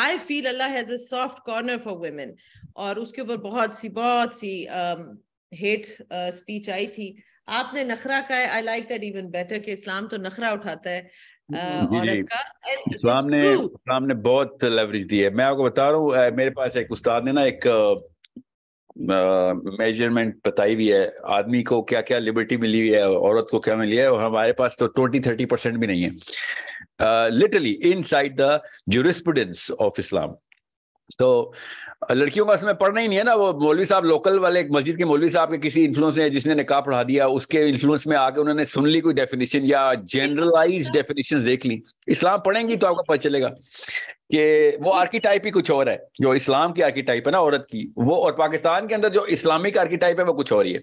I feel Allah has a soft corner for women और उसके ऊपर बहुत सी बहुत सी हेट um, स्पीच uh, आई थी आपने नखरा का I like that even better कि इस्लाम तो नखरा उठाता है uh, औरत का इस्लाम ने इस्लाम ने बहुत लेवरेज दी है मैं आपको बता रहा हूँ uh, मेरे पास एक उस्ताद ने ना एक uh, मेजरमेंट बताई हुई है आदमी को क्या क्या लिबर्टी मिली हुई है औरत को क्या मिली है और हमारे पास तो ट्वेंटी थर्टी परसेंट भी नहीं है literally inside the jurisprudence of Islam तो लड़कियों का उसमें पढ़ना ही नहीं है ना वो मौलवी साहब लोकल वाले एक मस्जिद के मौलवी साहब के किसी इन्फ्लुएंस ने जिसने निकाह पढ़ा दिया उसके इन्फ्लुएंस में आके उन्होंने सुन ली कोई डेफिनेशन या जनरलाइज अच्छा। डेफिनेशन देख ली इस्लाम पढ़ेंगी तो आपको पता चलेगा कि वो आर्किटाइप तो ही कुछ और है जो इस्लाम की आर्किटाइप है ना औरत की वो और पाकिस्तान के अंदर जो इस्लामिक आर्किटाइप है वो कुछ और ही है